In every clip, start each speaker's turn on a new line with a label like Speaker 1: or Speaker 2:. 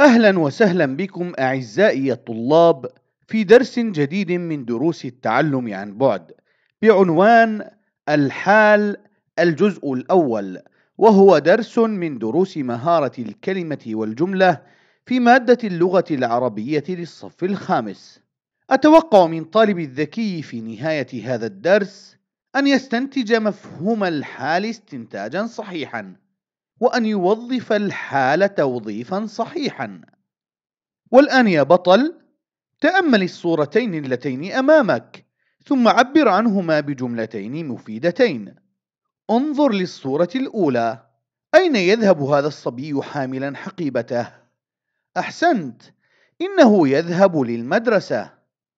Speaker 1: أهلا وسهلا بكم أعزائي الطلاب في درس جديد من دروس التعلم عن بعد بعنوان الحال الجزء الأول وهو درس من دروس مهارة الكلمة والجملة في مادة اللغة العربية للصف الخامس أتوقع من طالب الذكي في نهاية هذا الدرس أن يستنتج مفهوم الحال استنتاجا صحيحا وأن يوظف الحال توظيفا صحيحا والآن يا بطل تأمل الصورتين اللتين أمامك ثم عبر عنهما بجملتين مفيدتين انظر للصورة الأولى أين يذهب هذا الصبي حاملا حقيبته؟ أحسنت إنه يذهب للمدرسة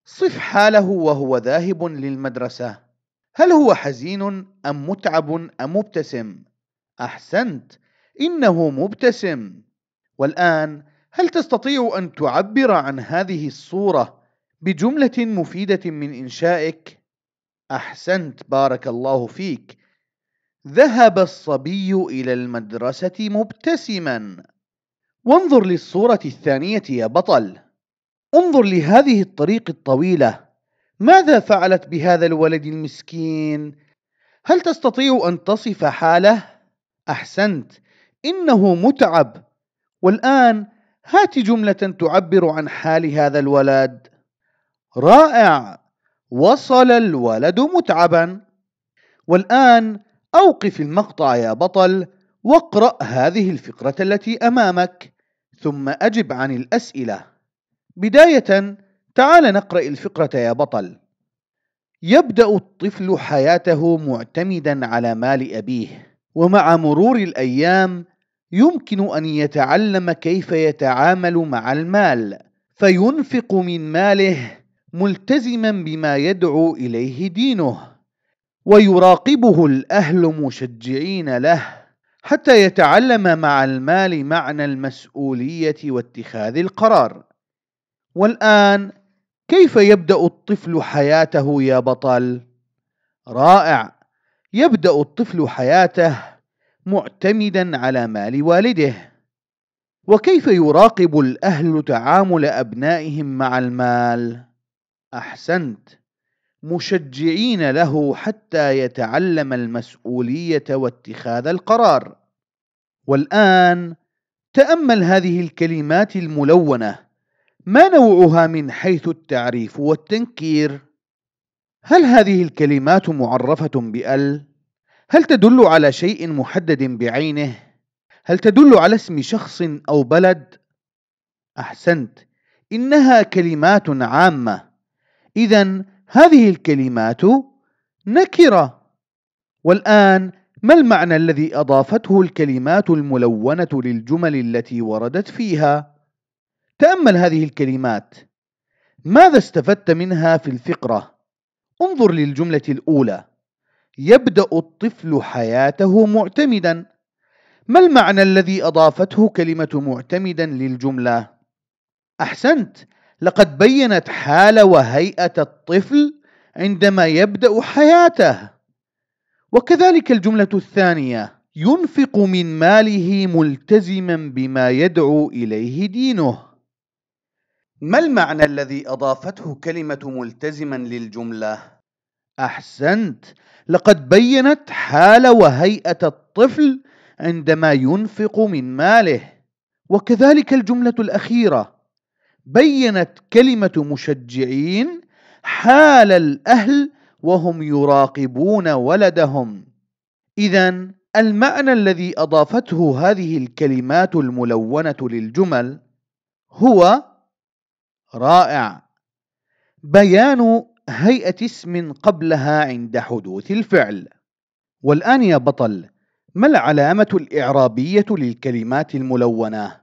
Speaker 1: صف حاله وهو ذاهب للمدرسة هل هو حزين أم متعب أم مبتسم؟ أحسنت إنه مبتسم والآن هل تستطيع أن تعبر عن هذه الصورة بجملة مفيدة من إنشائك؟ أحسنت بارك الله فيك ذهب الصبي إلى المدرسة مبتسما وانظر للصورة الثانية يا بطل انظر لهذه الطريق الطويلة ماذا فعلت بهذا الولد المسكين؟ هل تستطيع أن تصف حاله؟ أحسنت إنه متعب والآن هات جملة تعبر عن حال هذا الولد رائع وصل الولد متعبا والآن أوقف المقطع يا بطل واقرأ هذه الفقرة التي أمامك ثم أجب عن الأسئلة بداية تعال نقرأ الفقرة يا بطل يبدأ الطفل حياته معتمدا على مال أبيه ومع مرور الأيام يمكن أن يتعلم كيف يتعامل مع المال فينفق من ماله ملتزما بما يدعو إليه دينه ويراقبه الأهل مشجعين له حتى يتعلم مع المال معنى المسؤولية واتخاذ القرار والآن كيف يبدأ الطفل حياته يا بطل؟ رائع يبدأ الطفل حياته معتمدا على مال والده وكيف يراقب الاهل تعامل ابنائهم مع المال احسنت مشجعين له حتى يتعلم المسؤوليه واتخاذ القرار والان تامل هذه الكلمات الملونه ما نوعها من حيث التعريف والتنكير هل هذه الكلمات معرفه بال هل تدل على شيء محدد بعينه هل تدل على اسم شخص او بلد احسنت انها كلمات عامه اذا هذه الكلمات نكره والان ما المعنى الذي اضافته الكلمات الملونه للجمل التي وردت فيها تامل هذه الكلمات ماذا استفدت منها في الفقره انظر للجمله الاولى يبدأ الطفل حياته معتمدا ما المعنى الذي أضافته كلمة معتمدا للجملة؟ أحسنت لقد بينت حال وهيئة الطفل عندما يبدأ حياته وكذلك الجملة الثانية ينفق من ماله ملتزما بما يدعو إليه دينه ما المعنى الذي أضافته كلمة ملتزما للجملة؟ احسنت لقد بينت حال وهيئه الطفل عندما ينفق من ماله وكذلك الجمله الاخيره بينت كلمه مشجعين حال الاهل وهم يراقبون ولدهم اذا المعنى الذي اضافته هذه الكلمات الملونه للجمل هو رائع بيان هيئة اسم قبلها عند حدوث الفعل والآن يا بطل ما العلامة الإعرابية للكلمات الملونة؟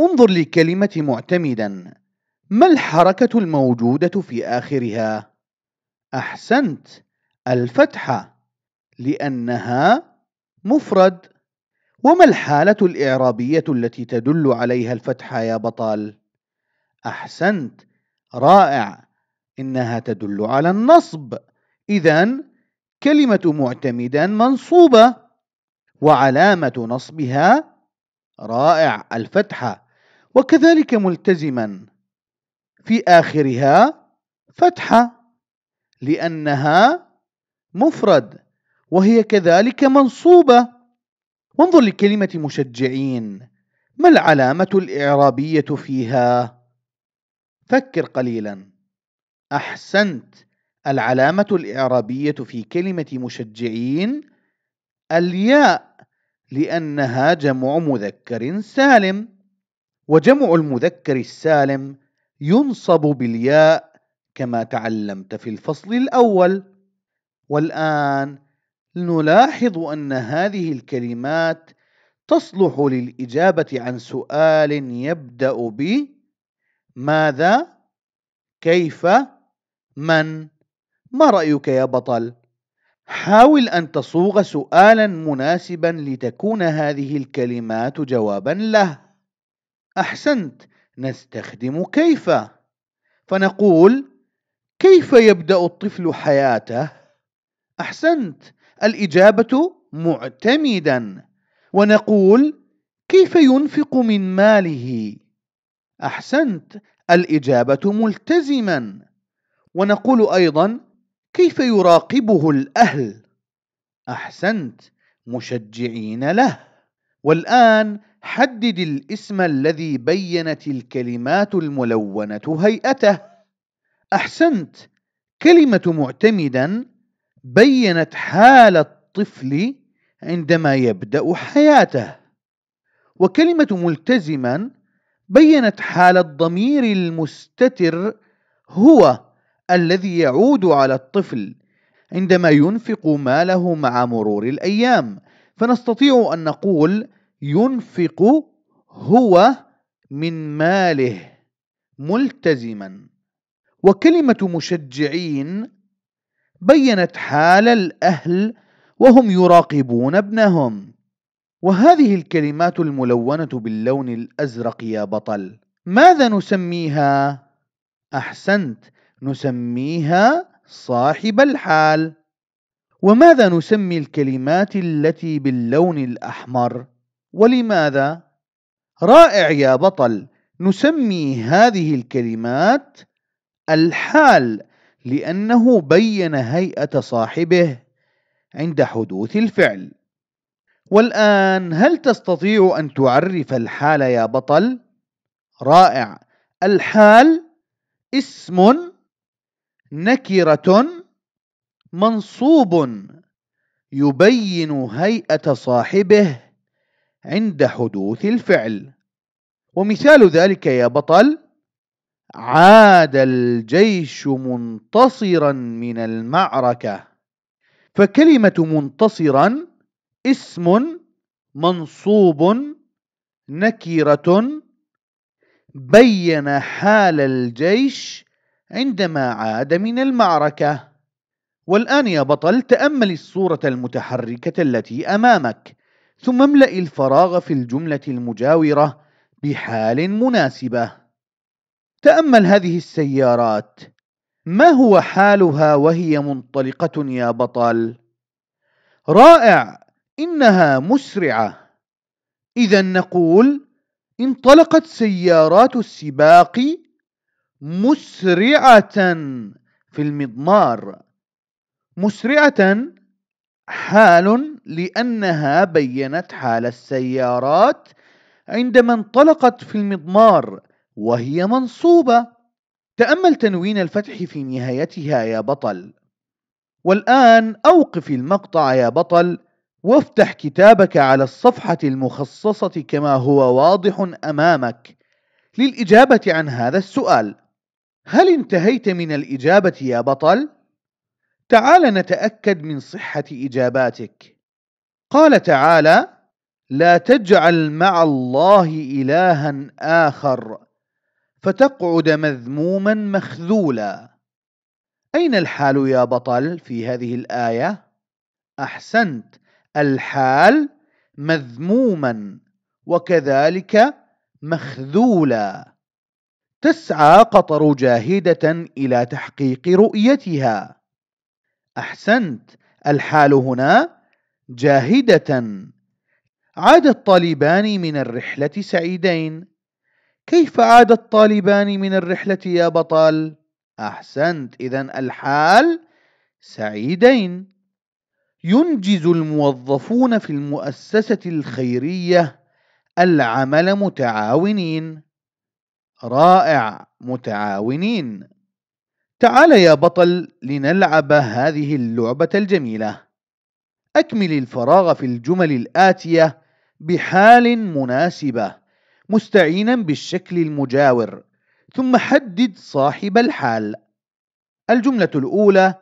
Speaker 1: انظر للكلمة معتمدا ما الحركة الموجودة في آخرها؟ أحسنت الفتحة لأنها مفرد وما الحالة الإعرابية التي تدل عليها الفتحة يا بطل؟ أحسنت رائع إنها تدل على النصب إذا كلمة معتمدا منصوبة وعلامة نصبها رائع الفتحة وكذلك ملتزما في آخرها فتحة لأنها مفرد وهي كذلك منصوبة وانظر لكلمة مشجعين ما العلامة الإعرابية فيها؟ فكر قليلاً أحسنت العلامة الإعرابية في كلمة مشجعين الياء لأنها جمع مذكر سالم وجمع المذكر السالم ينصب بالياء كما تعلمت في الفصل الأول والآن نلاحظ أن هذه الكلمات تصلح للإجابة عن سؤال يبدأ ب ماذا؟ كيف؟ من ما رايك يا بطل حاول ان تصوغ سؤالا مناسبا لتكون هذه الكلمات جوابا له احسنت نستخدم كيف فنقول كيف يبدا الطفل حياته احسنت الاجابه معتمدا ونقول كيف ينفق من ماله احسنت الاجابه ملتزما ونقول أيضا كيف يراقبه الأهل أحسنت مشجعين له والآن حدد الاسم الذي بينت الكلمات الملونة هيئته أحسنت كلمة معتمدا بينت حال الطفل عندما يبدأ حياته وكلمة ملتزما بينت حال الضمير المستتر هو الذي يعود على الطفل عندما ينفق ماله مع مرور الأيام فنستطيع أن نقول ينفق هو من ماله ملتزما وكلمة مشجعين بينت حال الأهل وهم يراقبون ابنهم وهذه الكلمات الملونة باللون الأزرق يا بطل ماذا نسميها؟ أحسنت نسميها صاحب الحال وماذا نسمي الكلمات التي باللون الأحمر؟ ولماذا؟ رائع يا بطل نسمي هذه الكلمات الحال لأنه بين هيئة صاحبه عند حدوث الفعل والآن هل تستطيع أن تعرف الحال يا بطل؟ رائع الحال اسم نكرة منصوب يبين هيئة صاحبه عند حدوث الفعل ومثال ذلك يا بطل عاد الجيش منتصرا من المعركة فكلمة منتصرا اسم منصوب نكرة بين حال الجيش عندما عاد من المعركة والآن يا بطل تأمل الصورة المتحركة التي أمامك ثم املأ الفراغ في الجملة المجاورة بحال مناسبة تأمل هذه السيارات ما هو حالها وهي منطلقة يا بطل؟ رائع إنها مسرعة إذا نقول انطلقت سيارات السباق مسرعة في المضمار مسرعة حال لأنها بينت حال السيارات عندما انطلقت في المضمار وهي منصوبة تأمل تنوين الفتح في نهايتها يا بطل والآن أوقف المقطع يا بطل وافتح كتابك على الصفحة المخصصة كما هو واضح أمامك للإجابة عن هذا السؤال هل انتهيت من الإجابة يا بطل؟ تعال نتأكد من صحة إجاباتك قال تعالى لا تجعل مع الله إلها آخر فتقعد مذموما مخذولا أين الحال يا بطل في هذه الآية؟ أحسنت الحال مذموما وكذلك مخذولا تسعى قطر جاهدة إلى تحقيق رؤيتها أحسنت الحال هنا جاهدة عاد الطالبان من الرحلة سعيدين كيف عاد الطالبان من الرحلة يا بطل؟ أحسنت إذا الحال سعيدين ينجز الموظفون في المؤسسة الخيرية العمل متعاونين رائع متعاونين تعال يا بطل لنلعب هذه اللعبة الجميلة أكمل الفراغ في الجمل الآتية بحال مناسبة مستعينا بالشكل المجاور ثم حدد صاحب الحال الجملة الأولى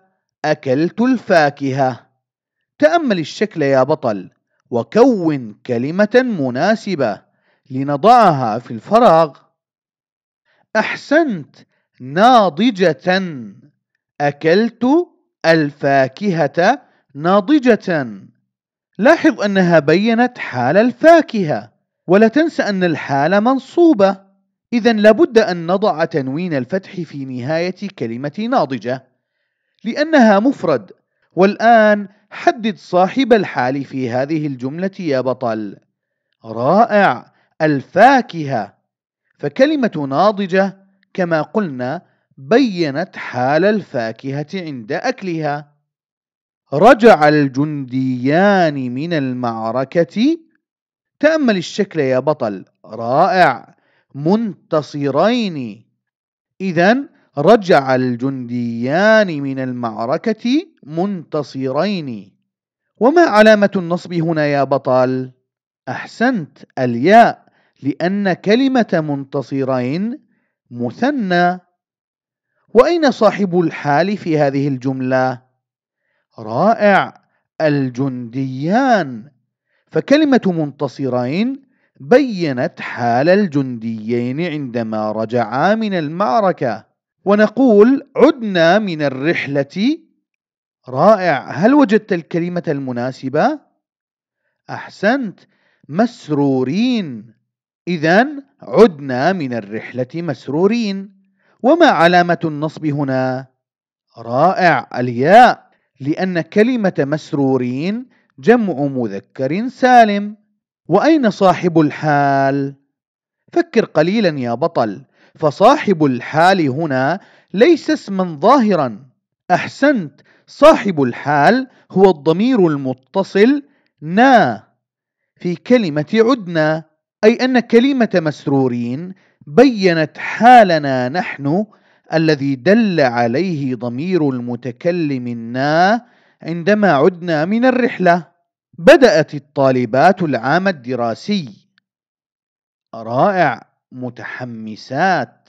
Speaker 1: أكلت الفاكهة تأمل الشكل يا بطل وكون كلمة مناسبة لنضعها في الفراغ أحسنت ناضجة أكلت الفاكهة ناضجة لاحظ أنها بينت حال الفاكهة ولا تنسى أن الحالة منصوبة إذا لابد أن نضع تنوين الفتح في نهاية كلمة ناضجة لأنها مفرد والآن حدد صاحب الحال في هذه الجملة يا بطل رائع الفاكهة فكلمة ناضجة كما قلنا بينت حال الفاكهة عند أكلها رجع الجنديان من المعركة تأمل الشكل يا بطل رائع منتصرين إذا رجع الجنديان من المعركة منتصرين وما علامة النصب هنا يا بطل؟ أحسنت الياء لأن كلمة منتصرين مثنى وأين صاحب الحال في هذه الجملة؟ رائع الجنديان فكلمة منتصرين بينت حال الجنديين عندما رجعا من المعركة ونقول عدنا من الرحلة رائع هل وجدت الكلمة المناسبة؟ أحسنت مسرورين إذا عدنا من الرحلة مسرورين وما علامة النصب هنا؟ رائع الياء لأن كلمة مسرورين جمع مذكر سالم وأين صاحب الحال؟ فكر قليلا يا بطل فصاحب الحال هنا ليس اسما ظاهرا أحسنت صاحب الحال هو الضمير المتصل نا في كلمة عدنا أي أن كلمة مسرورين بينت حالنا نحن الذي دل عليه ضمير المتكلم النا عندما عدنا من الرحلة بدأت الطالبات العام الدراسي رائع متحمسات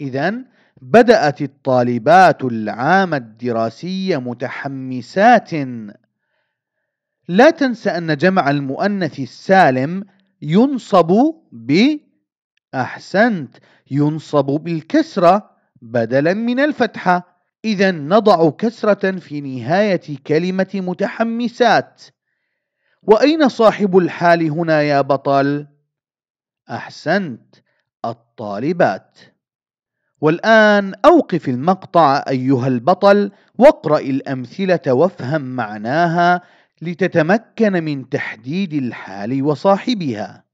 Speaker 1: إذا بدأت الطالبات العام الدراسي متحمسات لا تنسى أن جمع المؤنث السالم ينصب ب أحسنت ينصب بالكسرة بدلا من الفتحة إذا نضع كسرة في نهاية كلمة متحمسات وأين صاحب الحال هنا يا بطل؟ أحسنت الطالبات والآن أوقف المقطع أيها البطل واقرأ الأمثلة وافهم معناها لتتمكن من تحديد الحال وصاحبها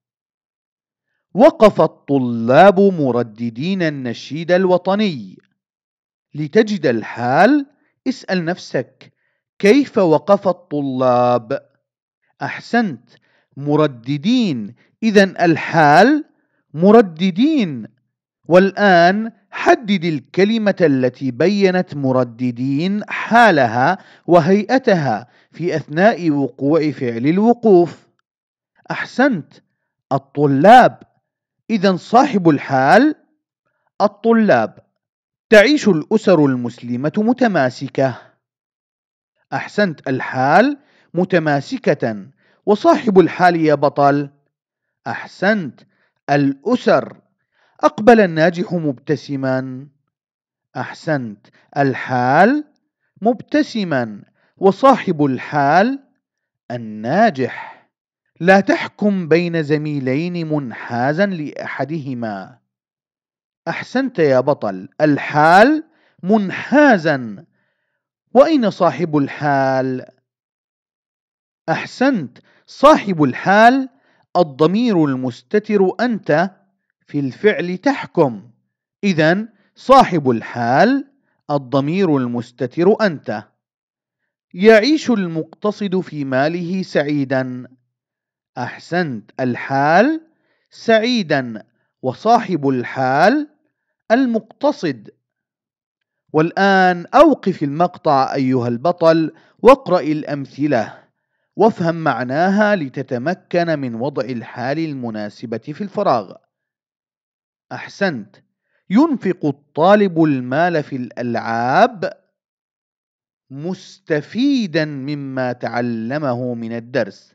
Speaker 1: وقف الطلاب مرددين النشيد الوطني لتجد الحال اسأل نفسك كيف وقف الطلاب أحسنت مرددين إذا الحال مرددين والآن حدد الكلمة التي بينت مرددين حالها وهيئتها في أثناء وقوع فعل الوقوف أحسنت الطلاب إذا صاحب الحال الطلاب تعيش الأسر المسلمة متماسكة أحسنت الحال متماسكة وصاحب الحال يا بطل أحسنت الأسر أقبل الناجح مبتسما أحسنت الحال مبتسما وصاحب الحال الناجح لا تحكم بين زميلين منحازا لأحدهما أحسنت يا بطل الحال منحازا وأين صاحب الحال؟ أحسنت صاحب الحال الضمير المستتر أنت في الفعل تحكم إذا صاحب الحال الضمير المستتر أنت يعيش المقتصد في ماله سعيدا أحسنت الحال سعيدا وصاحب الحال المقتصد والآن أوقف المقطع أيها البطل واقرأ الأمثلة وافهم معناها لتتمكن من وضع الحال المناسبة في الفراغ أحسنت ينفق الطالب المال في الألعاب مستفيدا مما تعلمه من الدرس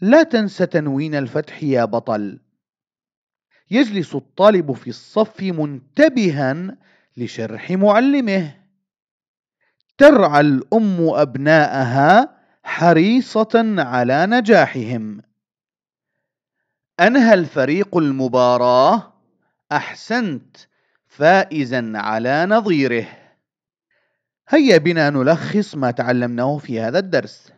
Speaker 1: لا تنس تنوين الفتح يا بطل يجلس الطالب في الصف منتبها لشرح معلمه ترعى الأم أبناءها حريصة على نجاحهم أنهى الفريق المباراة احسنت فائزا على نظيره هيا بنا نلخص ما تعلمناه في هذا الدرس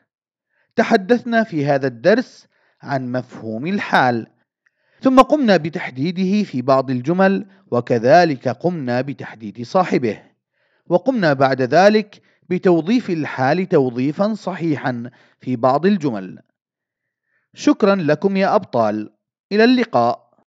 Speaker 1: تحدثنا في هذا الدرس عن مفهوم الحال ثم قمنا بتحديده في بعض الجمل وكذلك قمنا بتحديد صاحبه وقمنا بعد ذلك بتوظيف الحال توظيفا صحيحا في بعض الجمل شكرا لكم يا أبطال إلى اللقاء